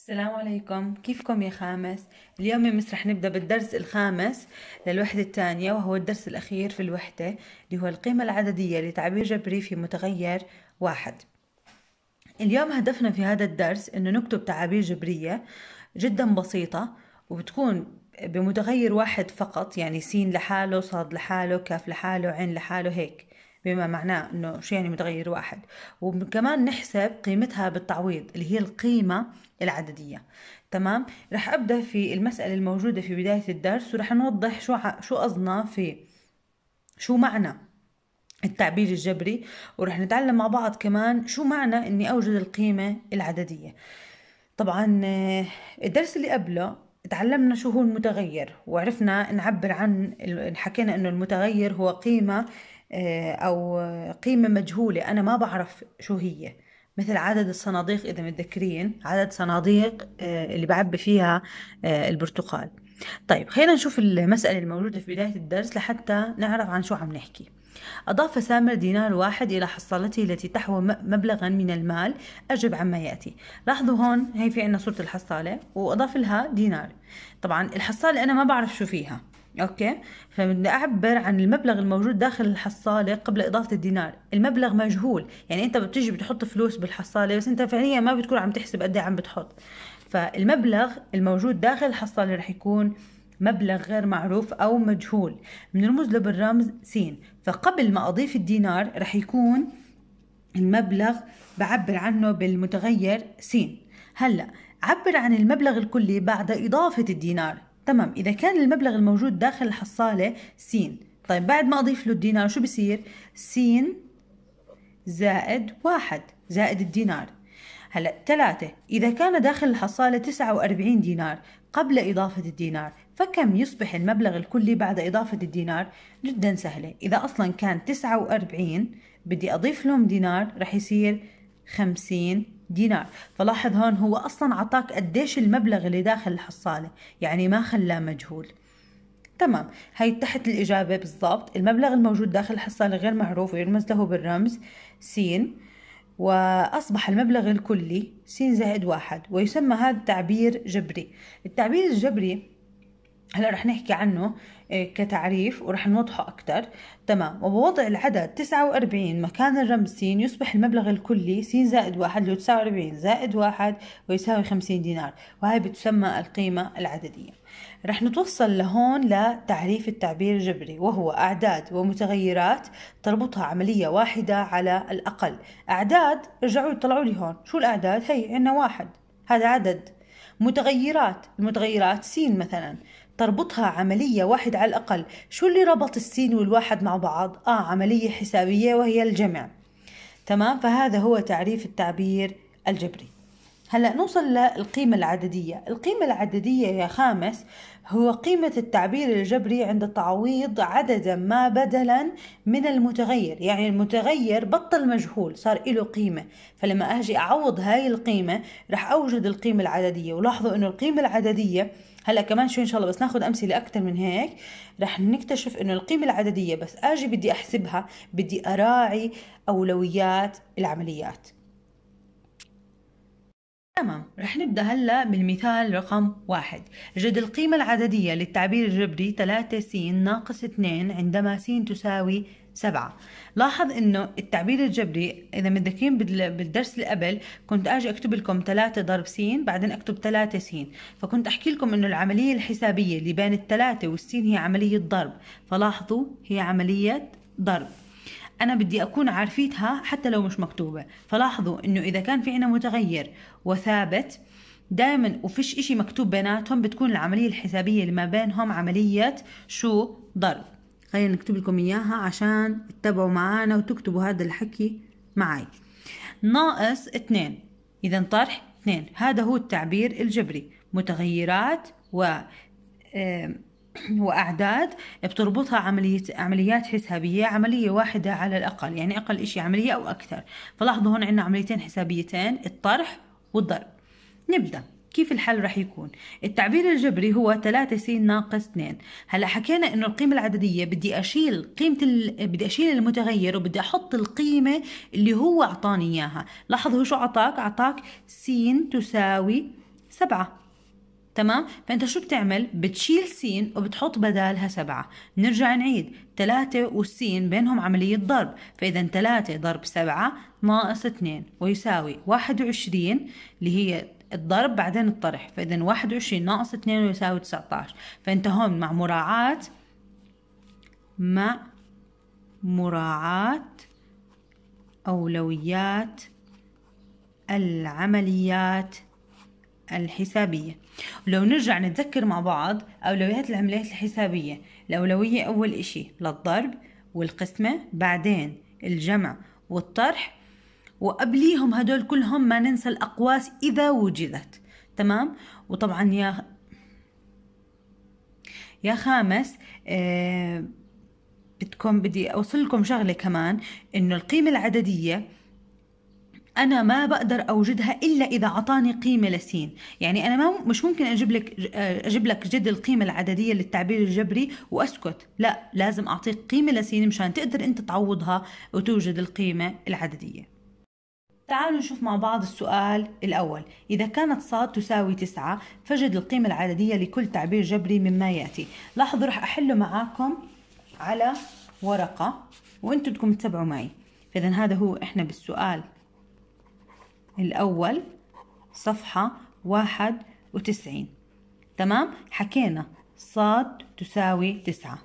السلام عليكم كيفكم يا خامس اليوم يا مس رح نبدأ بالدرس الخامس للوحدة الثانية وهو الدرس الأخير في الوحدة اللي هو القيمة العددية لتعبير جبري في متغير واحد اليوم هدفنا في هذا الدرس إنه نكتب تعابير جبرية جدا بسيطة وبتكون بمتغير واحد فقط يعني سين لحاله صاد لحاله كاف لحاله عين لحاله هيك بما معناه انه شو يعني متغير واحد وكمان نحسب قيمتها بالتعويض اللي هي القيمة العددية تمام رح ابدأ في المسألة الموجودة في بداية الدرس ورح نوضح شو ع... شو قصدنا في شو معنى التعبير الجبري ورح نتعلم مع بعض كمان شو معنى اني اوجد القيمة العددية طبعا الدرس اللي قبله تعلمنا شو هو المتغير وعرفنا نعبر عن حكينا انه المتغير هو قيمة آه، أو قيمة مجهولة أنا ما بعرف شو هي مثل عدد الصناديق إذا متذكرين عدد صناديق آه، اللي بعبي فيها آه، البرتقال طيب خلينا نشوف المسألة الموجودة في بداية الدرس لحتى نعرف عن شو عم نحكي أضاف سامر دينار واحد إلى حصالته التي تحوى مبلغا من المال أجب عما يأتي لاحظوا هون هي في عنا صورة الحصالة وأضاف لها دينار طبعا الحصالة أنا ما بعرف شو فيها اوكي فبدي اعبر عن المبلغ الموجود داخل الحصاله قبل اضافه الدينار المبلغ مجهول يعني انت بتيجي بتحط فلوس بالحصاله بس انت فعليا ما بتكون عم تحسب قد إيه عم بتحط فالمبلغ الموجود داخل الحصاله رح يكون مبلغ غير معروف او مجهول بنرمز له بالرمز س فقبل ما اضيف الدينار رح يكون المبلغ بعبر عنه بالمتغير س هلا عبر عن المبلغ الكلي بعد اضافه الدينار تمام إذا كان المبلغ الموجود داخل الحصالة س طيب بعد ما أضيف له الدينار شو بصير س زائد واحد زائد الدينار هلا ثلاثة إذا كان داخل الحصالة 49 دينار قبل إضافة الدينار فكم يصبح المبلغ الكلي بعد إضافة الدينار؟ جدا سهلة إذا أصلا كان 49 بدي أضيف لهم دينار رح يصير 50 دينار فلاحظ هون هو أصلا عطاك قديش المبلغ اللي داخل الحصالة يعني ما خلاه مجهول تمام هي تحت الإجابة بالضبط المبلغ الموجود داخل الحصالة غير معروف ويرمز له بالرمز سين وأصبح المبلغ الكلي سين زائد واحد ويسمى هذا تعبير جبري التعبير الجبري هلا رح نحكي عنه إيه، كتعريف ورح نوضحه أكتر تمام وبوضع العدد 49 مكان الرمز سين يصبح المبلغ الكلي سين زائد واحد اللي هو 49 زائد واحد ويساوي 50 دينار وهي بتسمى القيمة العددية رح نتوصل لهون لتعريف التعبير الجبري وهو أعداد ومتغيرات تربطها عملية واحدة على الأقل أعداد ارجعوا طلعوا لي هون شو الأعداد هي عنا واحد هذا عدد متغيرات المتغيرات سين مثلا تربطها عملية واحد على الأقل شو اللي ربط السين والواحد مع بعض؟ آه عملية حسابية وهي الجمع تمام فهذا هو تعريف التعبير الجبري هلا نوصل للقيمة العددية، القيمة العددية يا خامس هو قيمة التعبير الجبري عند تعويض عددا ما بدلا من المتغير، يعني المتغير بطل مجهول صار له قيمة، فلما اجي اعوض هاي القيمة رح اوجد القيمة العددية، ولاحظوا انه القيمة العددية هلا كمان شوي ان شاء الله بس ناخذ امثله اكثر من هيك رح نكتشف انه القيمه العدديه بس اجي بدي احسبها بدي اراعي اولويات العمليات تمام رح نبدأ هلا بالمثال رقم واحد جد القيمة العددية للتعبير الجبري 3 س ناقص 2 عندما س تساوي سبعة لاحظ انه التعبير الجبري اذا متذكرين بالدرس اللي قبل كنت اجي اكتب لكم 3 ضرب س بعدين اكتب 3 س فكنت احكي لكم انه العملية الحسابية اللي بين الثلاثة والسين هي عملية ضرب فلاحظوا هي عملية ضرب أنا بدي أكون عارفيتها حتى لو مش مكتوبة فلاحظوا إنه إذا كان في عنا متغير وثابت دائما وفيش إشي مكتوب بيناتهم بتكون العملية الحسابية اللي ما بينهم عملية شو ضرب خلينا نكتب لكم اياها عشان تتابعوا معانا وتكتبوا هذا الحكي معي ناقص اثنين اذا طرح اثنين هذا هو التعبير الجبري متغيرات و وأعداد بتربطها عملية عمليات حسابية عملية واحدة على الأقل يعني أقل إشي عملية أو أكثر فلاحظوا هون عندنا عمليتين حسابيتين الطرح والضرب نبدأ كيف الحل رح يكون التعبير الجبري هو 3 س ناقص 2 هلا حكينا انه القيمه العدديه بدي اشيل قيمه ال... بدي اشيل المتغير وبدي احط القيمه اللي هو اعطاني اياها لاحظ هو شو اعطاك اعطاك س تساوي 7 تمام فانت شو بتعمل بتشيل سين وبتحط بدالها سبعة نرجع نعيد ثلاثة والسين بينهم عملية ضرب فإذا ثلاثة ضرب سبعة ناقص اثنين ويساوي واحد وعشرين اللي هي الضرب بعدين الطرح فإذا واحد وعشرين ناقص اثنين ويساوي تسعة عشر فأنت هون مع مراعاة مع مراعاة أولويات العمليات الحسابية ولو نرجع نتذكر مع بعض أولويات العملات الحسابية الأولوية أول إشي للضرب والقسمة بعدين الجمع والطرح وقبليهم هدول كلهم ما ننسى الأقواس إذا وجدت تمام وطبعا يا يا خامس آه بدكم بدي أوصل لكم شغلة كمان إنه القيمة العددية انا ما بقدر اوجدها الا اذا اعطاني قيمه لسين يعني انا ما مش ممكن اجيب لك اجيب لك جد القيمه العدديه للتعبير الجبري واسكت لا لازم اعطيك قيمه لسين مشان تقدر انت تعوضها وتوجد القيمه العدديه تعالوا نشوف مع بعض السؤال الأول إذا كانت ص تساوي تسعة فجد القيمة العددية لكل تعبير جبري مما يأتي لاحظوا رح أحله معاكم على ورقة وانتم بدكم تتبعوا معي فإذا هذا هو إحنا بالسؤال الأول صفحة واحد وتسعين تمام حكينا صاد تساوي تسعة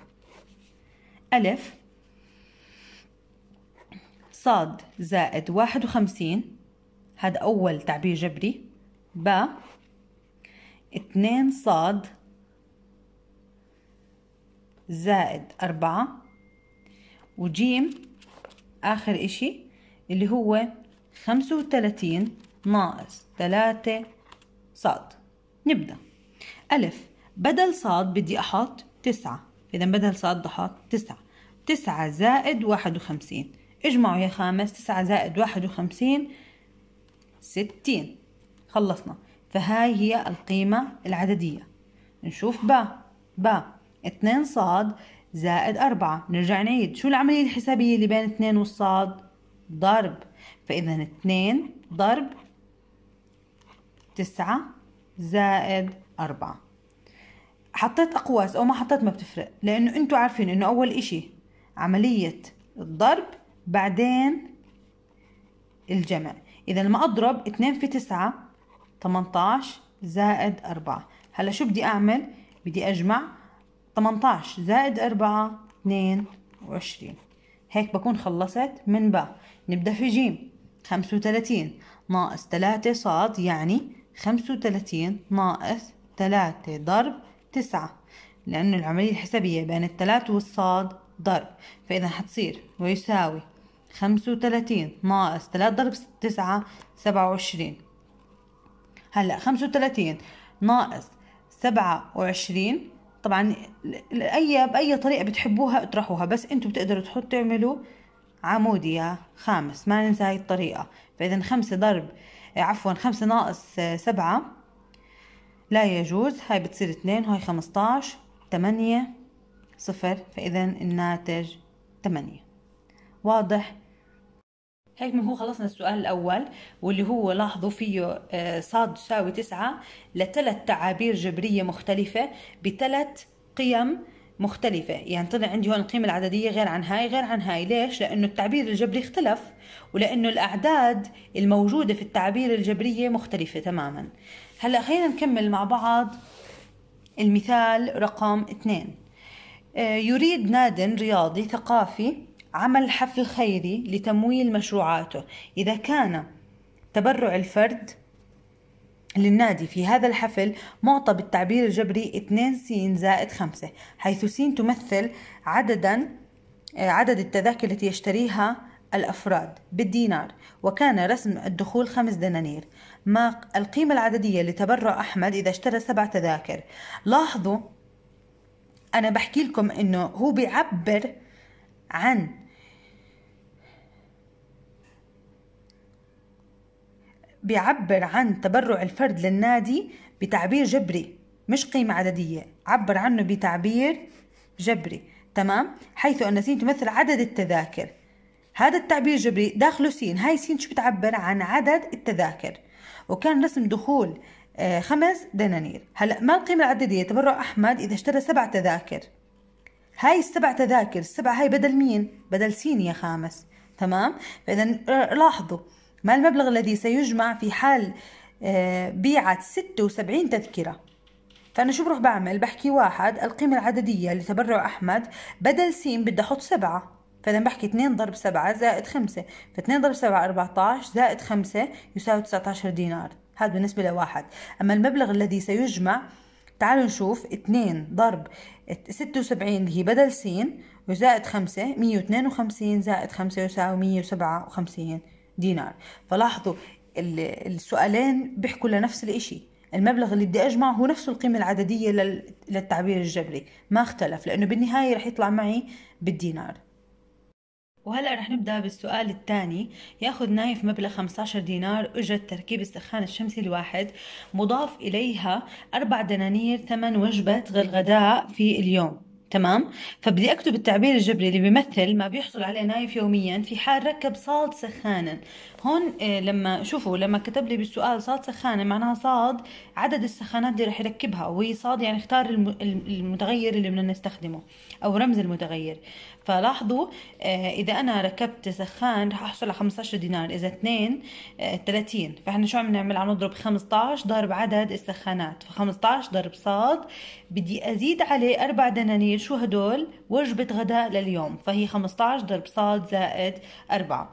ألف صاد زائد واحد وخمسين هذا أول تعبير جبري ب اتنين صاد زائد أربعة وجيم آخر إشي اللي هو خمسة وتلاتين ناقص تلاتة صاد نبدأ ألف بدل صاد بدي أحط تسعة إذا بدل صاد أحط تسعة تسعة زائد واحد وخمسين اجمعوا يا خامس تسعة زائد واحد وخمسين ستين خلصنا فهاي هي القيمة العددية نشوف با با اتنين صاد زائد أربعة نرجع نعيد شو العملية الحسابية اللي بين اتنين والصاد ضرب فإذا اثنين ضرب تسعة زائد أربعة حطيت أقواس أو ما حطيت ما بتفرق لأنه أنتوا عارفين أنه أول إشي عملية الضرب بعدين الجمع إذا لما أضرب اثنين في تسعة تمنتاش زائد أربعة هلا شو بدي أعمل بدي أجمع تمنتاش زائد أربعة اتنين وعشرين هيك بكون خلصت من باء نبدأ في جيم خمسة وتلاتين ناقص تلاتة صاد يعني خمسة وتلاتين ناقص تلاتة ضرب تسعة لأن العملية الحسابية بين الثلاث والصاد ضرب فإذا حتصير ويساوي خمسة وثلاثين ناقص ثلاثة ضرب تسعة سبعة وعشرين هلأ خمسة وثلاثين ناقص سبعة وعشرين طبعا اي باي طريقه بتحبوها اطرحوها بس انتم بتقدروا تحطوا تعملوا عمودية خامس ما ننسى هاي الطريقه فاذا خمسة ضرب عفوا خمسة ناقص آه، سبعة لا يجوز هاي بتصير اثنين هاي خمستاش تمانية صفر فاذا الناتج تمانية واضح هيك من هو خلصنا السؤال الأول واللي هو لاحظوا فيه آه، صاد تساوي تسعة لثلاث تعابير جبرية مختلفة بثلاث قيم مختلفة يعني طلع عندي هون القيمة العددية غير عن هاي غير عن هاي ليش؟ لأنه التعبير الجبري اختلف ولأنه الأعداد الموجودة في التعابير الجبرية مختلفة تماما هلأ خلينا نكمل مع بعض المثال رقم اثنين آه، يريد ناد رياضي ثقافي عمل حفل خيري لتمويل مشروعاته إذا كان تبرع الفرد للنادي في هذا الحفل معطى بالتعبير الجبري 2 س زائد 5 حيث س تمثل عددا آه، عدد التذاكر التي يشتريها الأفراد بالدينار وكان رسم الدخول 5 دنانير ما القيمة العددية لتبرع أحمد إذا اشترى سبع تذاكر لاحظوا أنا بحكي لكم إنه هو بيعبر عن بيعبر عن تبرع الفرد للنادي بتعبير جبري مش قيمة عددية عبر عنه بتعبير جبري تمام حيث أن سين تمثل عدد التذاكر هذا التعبير الجبري داخله سين هاي سين شو بتعبر عن عدد التذاكر وكان رسم دخول آه، خمس دنانير هلا ما القيمة العددية تبرع أحمد إذا اشترى سبع تذاكر هاي السبع تذاكر السبع هاي بدل مين بدل سين يا خامس تمام فإذا آه، لاحظوا ما المبلغ الذي سيجمع في حال آه، بيعت 76 تذكرة فأنا شو بروح بعمل بحكي واحد القيمة العددية لتبرع أحمد بدل سين بدي أحط سبعة فإذا بحكي 2 ضرب 7 زائد 5 ف2 ضرب 7 14 زائد 5 يساوي 19 دينار هذا بالنسبة لواحد أما المبلغ الذي سيجمع تعالوا نشوف 2 ضرب 76 اللي هي بدل سين وزائد 5 152 زائد 5 يساوي 157 دينار فلاحظوا السؤالين بيحكوا لنفس الإشي المبلغ اللي بدي أجمعه هو نفسه القيمة العددية للتعبير الجبري ما اختلف لأنه بالنهاية رح يطلع معي بالدينار وهلا رح نبدا بالسؤال الثاني ياخذ نايف مبلغ 15 دينار اجره تركيب السخان الشمسي الواحد مضاف اليها اربع دنانير ثمن وجبه غداء في اليوم تمام فبدي اكتب التعبير الجبري اللي بيمثل ما بيحصل عليه نايف يوميا في حال ركب صاد سخانا هون إيه لما شوفوا لما كتب لي بالسؤال صاد سخانا معناها صاد عدد السخانات اللي رح يركبها وهي صاد يعني اختار المتغير اللي بدنا نستخدمه او رمز المتغير فلاحظوا إيه اذا انا ركبت سخان رح احصل على 15 دينار اذا 2 إيه 30 فاحنا شو عم نعمل عم نضرب 15 ضرب عدد السخانات ف 15 ضرب صاد بدي ازيد عليه 4 دنانير ضمير شو هدول وجبة غداء لليوم فهي 15 ضرب صاد زائد 4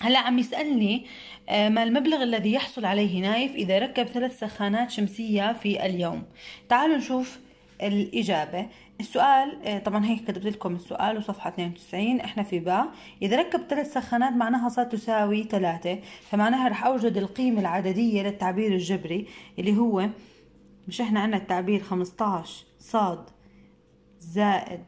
هلا عم يسألني آه، ما المبلغ الذي يحصل عليه نايف إذا ركب ثلاث سخانات شمسية في اليوم تعالوا نشوف الإجابة السؤال آه، طبعا هيك كتبت لكم السؤال وصفحة 92 احنا في باء إذا ركب ثلاث سخانات معناها صار تساوي ثلاثة فمعناها رح أوجد القيمة العددية للتعبير الجبري اللي هو مش احنا عنا التعبير 15 صاد زائد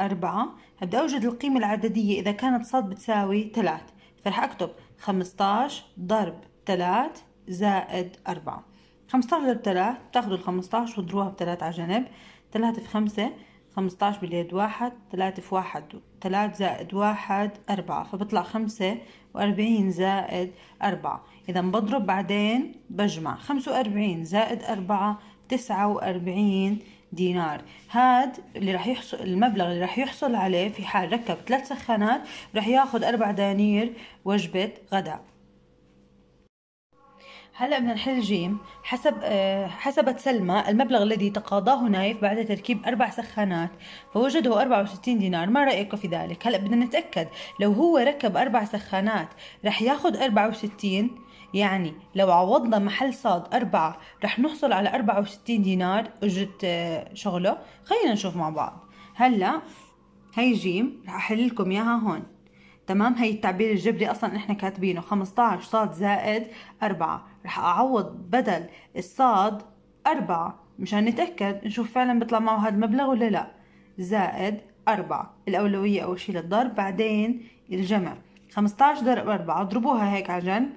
أربعة هبدأ أوجد القيمة العددية إذا كانت صاد بتساوي ثلاث فرح أكتب خمستاش ضرب ثلاث زائد أربعة خمستاش ضرب ثلاث بتاخدوا الخمستاش وضروها بثلاث على جنب ثلاثة في خمسة خمستاش باليد واحد ثلاثة في واحد ثلاث زائد واحد أربعة فبطلع خمسة وأربعين زائد أربعة إذا بضرب بعدين بجمع خمسة وأربعين زائد أربعة تسعة وأربعين دينار هاد اللي راح يحصل المبلغ اللي راح يحصل عليه في حال ركب ثلاث سخانات راح ياخذ أربع دنانير وجبة غداء هلا بدنا نحل جيم حسب أه حسبت سلمى المبلغ الذي تقاضاه نايف بعد تركيب اربع سخانات فوجده 64 دينار ما رايك في ذلك هلا بدنا نتاكد لو هو ركب اربع سخانات رح ياخذ 64 يعني لو عوضنا محل صاد أربعة رح نحصل على أربعة وستين دينار أجرة آه، شغله خلينا نشوف مع بعض هلأ هي جيم رح أحل لكم إياها هون تمام هي التعبير الجبري اصلا احنا كاتبينه 15 صاد زائد أربعة رح اعوض بدل الصاد أربعة مشان نتاكد نشوف فعلا بيطلع معه هذا المبلغ ولا لا زائد أربعة الاولويه اول شيء للضرب بعدين الجمع 15 ضرب أربعة اضربوها هيك على جنب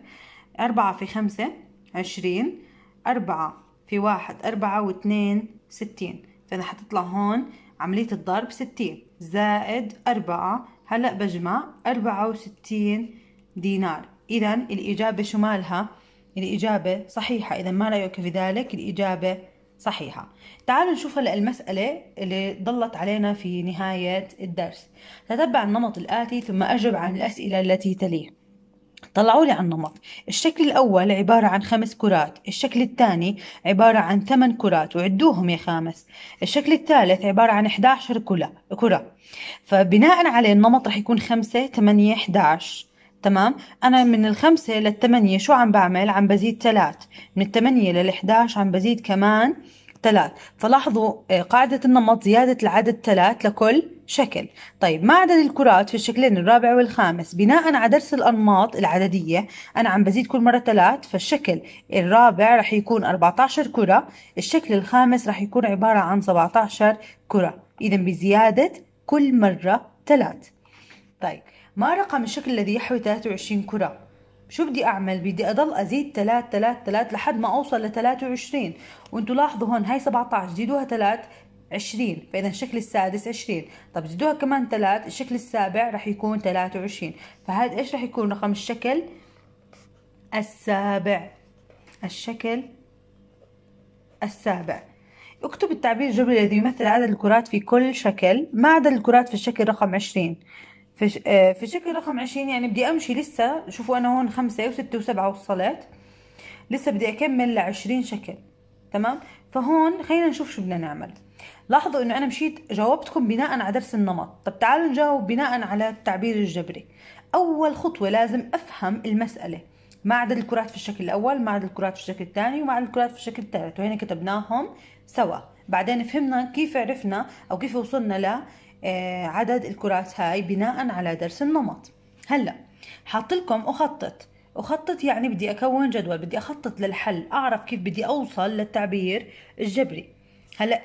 أربعة في خمسة عشرين أربعة في واحد أربعة واثنين ستين فأنا حتطلع هون عملية الضرب ستين زائد أربعة هلأ بجمع أربعة وستين دينار إذا الإجابة شو مالها؟ الإجابة صحيحة إذا ما رأيك في ذلك الإجابة صحيحة تعالوا نشوف هلا المسألة اللي ضلت علينا في نهاية الدرس تتبع النمط الآتي ثم أجب عن الأسئلة التي تليه طلعوا لي على النمط الشكل الأول عبارة عن خمس كرات الشكل الثاني عبارة عن ثمان كرات وعدوهم يا خامس الشكل الثالث عبارة عن 11 كرة فبناء عليه النمط رح يكون خمسة ثمانية 11 تمام أنا من الخمسة للثمانية شو عم بعمل عم بزيد ثلاث من الثمانية للإحداش عم بزيد كمان ثلاث فلاحظوا آه، قاعدة النمط زيادة العدد ثلاث لكل شكل طيب ما عدد الكرات في الشكلين الرابع والخامس بناء على درس الأنماط العددية أنا عم بزيد كل مرة ثلاث فالشكل الرابع رح يكون 14 كرة الشكل الخامس رح يكون عبارة عن 17 كرة إذا بزيادة كل مرة ثلاث طيب ما رقم الشكل الذي يحوي 23 كرة شو بدي اعمل بدي اضل ازيد 3 3 3 لحد ما اوصل ل 23 وانتم لاحظوا هون هاي 17 زيدوها 3 20 فإذا الشكل السادس 20 طب زيدوها كمان 3 الشكل السابع رح يكون 23 فهذا إيش رح يكون رقم الشكل السابع الشكل السابع اكتب التعبير الجبري الذي يمثل عدد الكرات في كل شكل ما عدد الكرات في الشكل رقم 20 في, ش... آه، في شكل رقم عشرين يعني بدي امشي لسه شوفوا انا هون خمسة وستة وسبعة وصلت لسه بدي اكمل لعشرين شكل تمام فهون خلينا نشوف شو بدنا نعمل لاحظوا انه انا مشيت جاوبتكم بناء على درس النمط طب تعالوا نجاوب بناء على التعبير الجبري اول خطوة لازم افهم المسألة ما عدد الكرات في الشكل الاول ما عدد الكرات في الشكل الثاني وما عدد الكرات في الشكل الثالث وهنا كتبناهم سوا بعدين فهمنا كيف عرفنا او كيف وصلنا ل آه، عدد الكرات هاي بناء على درس النمط هلا حاط لكم اخطط اخطط يعني بدي اكون جدول بدي اخطط للحل اعرف كيف بدي اوصل للتعبير الجبري هلا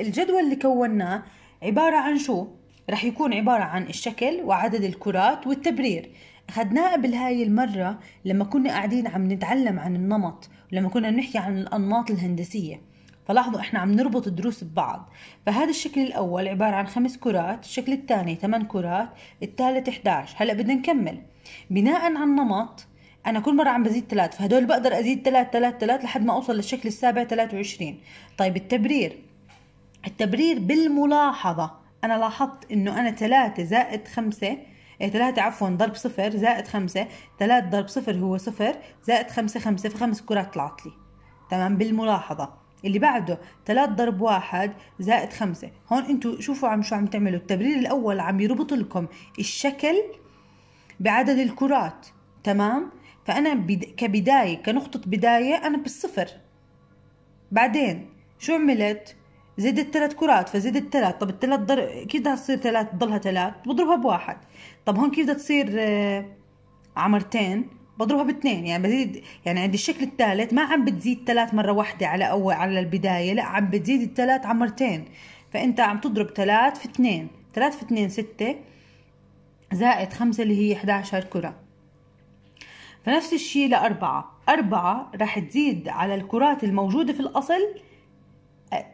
الجدول اللي كوناه عباره عن شو رح يكون عباره عن الشكل وعدد الكرات والتبرير اخذناه قبل هاي المره لما كنا قاعدين عم نتعلم عن النمط ولما كنا بنحكي عن الانماط الهندسيه فلاحظوا احنا عم نربط الدروس ببعض فهذا الشكل الاول عباره عن خمس كرات الشكل الثاني ثمان كرات الثالث 11 هلا بدنا نكمل بناء على النمط انا كل مره عم بزيد ثلاث فهدول بقدر ازيد ثلاث ثلاث ثلاث لحد ما اوصل للشكل السابع 23 طيب التبرير التبرير بالملاحظه انا لاحظت انه انا 3 زائد 5 إيه 3 عفوا ضرب صفر زائد خمسة 3 ضرب صفر هو صفر زائد خمسة خمسة فخمس كرات طلعت لي تمام بالملاحظة اللي بعده 3 ضرب 1 زائد 5 هون انتم شوفوا عم شو عم تعملوا التبرير الاول عم يربط لكم الشكل بعدد الكرات تمام فانا كبدايه كنقطه بدايه انا بالصفر بعدين شو عملت زدت ثلاث كرات فزدت ثلاث طب الثلاث ضرب كيف بدها تصير ثلاث تضلها ثلاث بضربها بواحد طب هون كيف بدها تصير آه، عمرتين بضربها باثنين يعني بزيد يعني عندي الشكل الثالث ما عم بتزيد ثلاث مرة واحدة على أول على البداية لا عم بتزيد الثلاث على مرتين فأنت عم تضرب ثلاث في اثنين ثلاث في اثنين ستة زائد خمسة اللي هي 11 كرة فنفس الشيء لأربعة أربعة راح تزيد على الكرات الموجودة في الأصل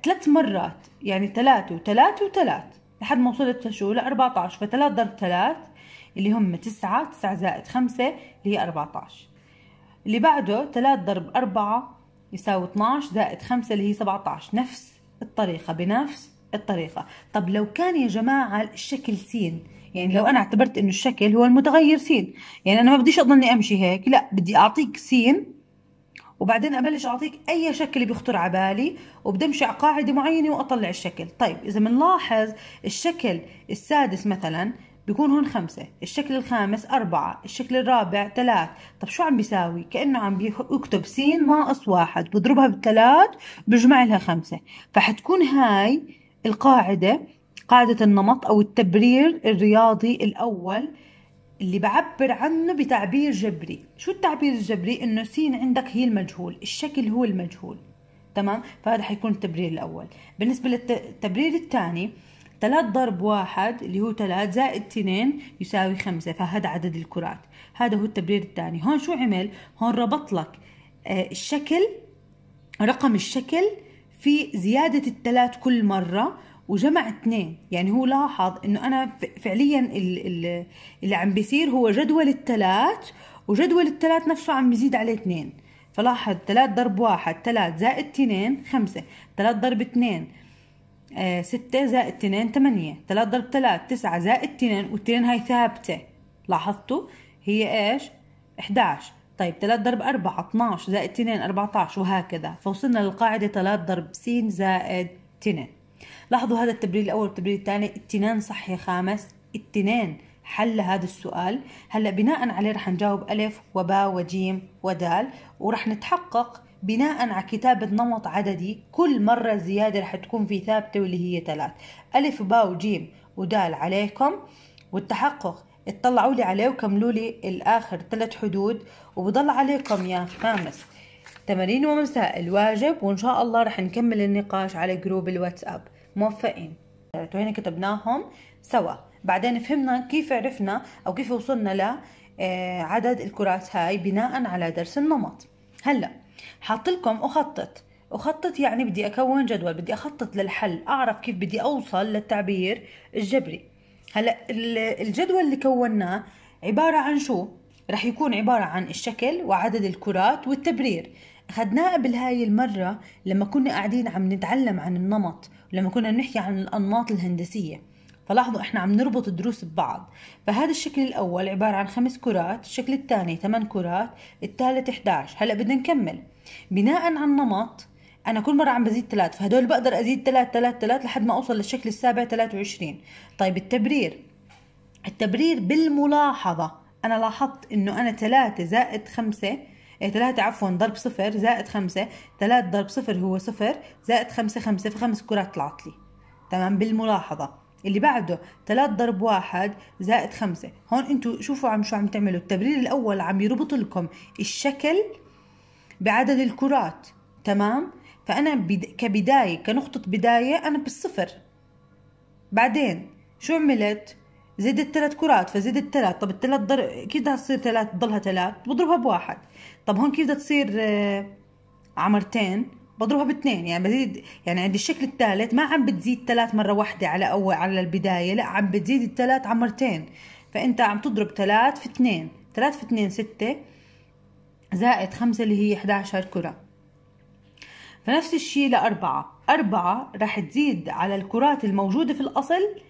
ثلاث مرات يعني ثلاثة وثلاثة وثلاث لحد ما وصلت شو ل 14 فثلاث ضرب ثلاث اللي هم تسعة تسعة زائد خمسة اللي هي 14 اللي بعده تلات ضرب أربعة يساوي اتناش زائد خمسة اللي هي 17 نفس الطريقة بنفس الطريقة طب لو كان يا جماعة الشكل سين يعني لو أنا اعتبرت إنه الشكل هو المتغير سين يعني أنا ما بديش أضلني أمشي هيك لا بدي أعطيك سين وبعدين ابلش اعطيك اي شكل بيخطر على بالي وبدمشي على قاعده معينه واطلع الشكل طيب اذا بنلاحظ الشكل السادس مثلا بيكون هون خمسة الشكل الخامس أربعة الشكل الرابع ثلاث طب شو عم بيساوي كأنه عم بيكتب سين ناقص واحد بضربها بالثلاث بجمع لها خمسة فحتكون هاي القاعدة قاعدة النمط أو التبرير الرياضي الأول اللي بعبر عنه بتعبير جبري شو التعبير الجبري انه سين عندك هي المجهول الشكل هو المجهول تمام فهذا حيكون التبرير الاول بالنسبه للتبرير الثاني 3 ضرب 1 اللي هو 3 زائد 2 يساوي 5 فهذا عدد الكرات هذا هو التبرير الثاني هون شو عمل هون ربط لك آه، الشكل رقم الشكل في زيادة الثلاث كل مرة وجمع اثنين يعني هو لاحظ انه انا فعليا اللي عم بيصير هو جدول الثلاث وجدول الثلاث نفسه عم بيزيد عليه اثنين فلاحظ ثلاث ضرب واحد ثلاث زائد اثنين خمسة ثلاث ضرب اثنين آه، ستة زائد اتنين تمانية تلات ضرب تلات تسعة زائد اتنين 2 هاي ثابتة لاحظتوا هي ايش؟ احداش طيب 3 ضرب 4 12 زائد 2 14 وهكذا فوصلنا للقاعدة 3 ضرب س زائد 2 لاحظوا هذا التبرير الأول والتبرير الثاني 2 صح يا خامس 2 حل هذا السؤال هلا بناء عليه رح نجاوب ألف وباء وجيم ودال ورح نتحقق بناء على كتابة نمط عددي كل مرة زيادة رح تكون في ثابتة واللي هي ثلاث ألف باء وجيم ودال عليكم والتحقق اطلعوا لي عليه وكملوا لي الآخر ثلاث حدود وبضل عليكم يا خامس تمارين ومسائل واجب وإن شاء الله رح نكمل النقاش على جروب الواتساب موفقين هنا كتبناهم سوا بعدين فهمنا كيف عرفنا أو كيف وصلنا ل آه، عدد الكرات هاي بناء على درس النمط هلأ حاط لكم أخطط أخطط يعني بدي أكون جدول بدي أخطط للحل أعرف كيف بدي أوصل للتعبير الجبري هلا الجدول اللي كوناه عبارة عن شو؟ رح يكون عبارة عن الشكل وعدد الكرات والتبرير أخذناه قبل هاي المرة لما كنا قاعدين عم نتعلم عن النمط لما كنا نحكي عن الأنماط الهندسية فلاحظوا احنا عم نربط الدروس ببعض فهذا الشكل الاول عباره عن خمس كرات الشكل الثاني ثمان كرات الثالث 11 هلا بدنا نكمل بناء على النمط انا كل مره عم بزيد ثلاث فهدول بقدر ازيد ثلاث ثلاث ثلاث لحد ما اوصل للشكل السابع 23 طيب التبرير التبرير بالملاحظه انا لاحظت انه انا ثلاثة زائد خمسة إيه، ثلاثة عفوا ضرب صفر زائد خمسة ثلاثة ضرب صفر هو صفر زائد خمسة خمسة فخمس كرات طلعت لي تمام بالملاحظة اللي بعده 3 ضرب 1 زائد 5 هون انتم شوفوا عم شو عم تعملوا التبرير الاول عم يربط لكم الشكل بعدد الكرات تمام فانا كبدايه كنقطه بدايه انا بالصفر بعدين شو عملت زدت ثلاث كرات فزدت ثلاث طب الثلاث ضرب كيف بدها تصير ثلاث تضلها ثلاث بضربها بواحد طب هون كيف بدها تصير آه، عمرتين بضربها باثنين يعني بزيد يعني عندي الشكل الثالث ما عم بتزيد ثلاث مرة واحدة على أول على البداية لا عم بتزيد الثلاث على مرتين فأنت عم تضرب ثلاث في اثنين ثلاث في اثنين ستة زائد خمسة اللي هي 11 كرة فنفس الشيء لأربعة أربعة راح تزيد على الكرات الموجودة في الأصل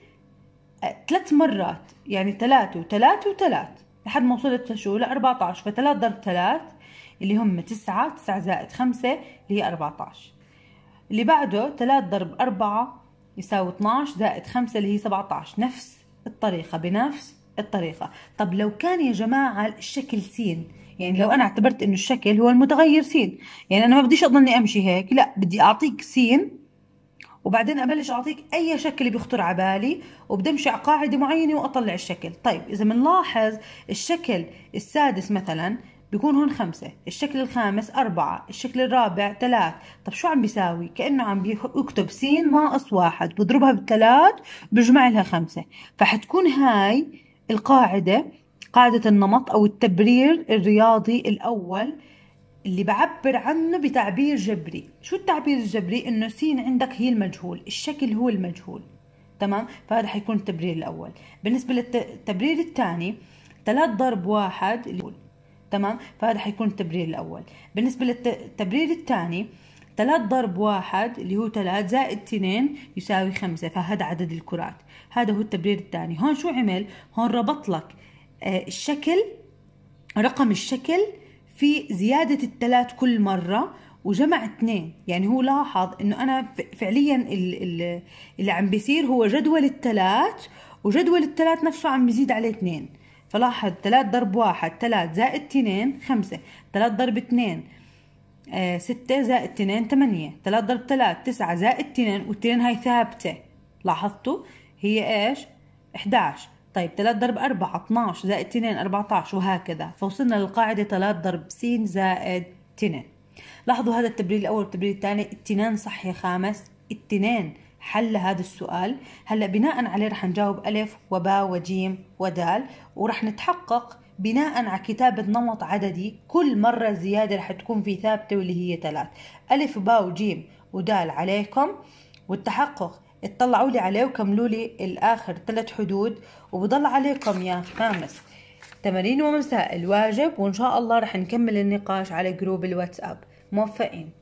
ثلاث مرات يعني ثلاثة وثلاثة وثلاث لحد ما وصلت لشو ل 14 فثلاث ضرب ثلاث اللي هم تسعة تسعة زائد خمسة اللي هي 14 اللي بعده تلات ضرب أربعة يساوي اتناش زائد خمسة اللي هي 17 نفس الطريقة بنفس الطريقة طب لو كان يا جماعة الشكل سين يعني لو أنا اعتبرت إنه الشكل هو المتغير سين يعني أنا ما بديش أضلني أمشي هيك لا بدي أعطيك سين وبعدين أبلش أعطيك أي شكل بيخطر على بالي وبدمشي على قاعدة معينة وأطلع الشكل طيب إذا بنلاحظ الشكل السادس مثلا بيكون هون خمسة الشكل الخامس أربعة الشكل الرابع ثلاث طب شو عم بيساوي كأنه عم بيكتب سين ناقص واحد بضربها بالثلاث بجمع لها خمسة فحتكون هاي القاعدة قاعدة النمط أو التبرير الرياضي الأول اللي بعبر عنه بتعبير جبري شو التعبير الجبري انه سين عندك هي المجهول الشكل هو المجهول تمام فهذا حيكون التبرير الاول بالنسبه للتبرير الثاني 3 ضرب واحد اللي تمام فهذا حيكون التبرير الاول بالنسبه للتبرير الثاني 3 ضرب واحد اللي هو 3 زائد 2 يساوي 5 فهذا عدد الكرات هذا هو التبرير الثاني هون شو عمل هون ربط لك آه، الشكل رقم الشكل في زيادة الثلاث كل مرة وجمع اثنين يعني هو لاحظ انه انا فعليا اللي عم بيصير هو جدول الثلاث وجدول الثلاث نفسه عم بيزيد عليه اثنين فلاحظ 3 ضرب 1 3 زائد 2 5 3 ضرب 2 6 آه، زائد 2 8 3 ضرب 3 9 زائد 2 والتنين هاي ثابتة لاحظتوا هي ايش 11 طيب 3 ضرب 4 12 زائد 2 14 وهكذا فوصلنا للقاعدة 3 ضرب س زائد 2 لاحظوا هذا التبرير الأول والتبرير الثاني التنين صح يا خامس التنين حل هذا السؤال هلا بناء عليه رح نجاوب ألف وباء وجيم ودال ورح نتحقق بناء على كتابة نمط عددي كل مرة زيادة رح تكون في ثابتة واللي هي ثلاث ألف باء وجيم ودال عليكم والتحقق اطلعوا لي عليه وكملوا لي الآخر ثلاث حدود وبضل عليكم يا خامس تمارين ومسائل واجب وإن شاء الله رح نكمل النقاش على جروب الواتساب موفقين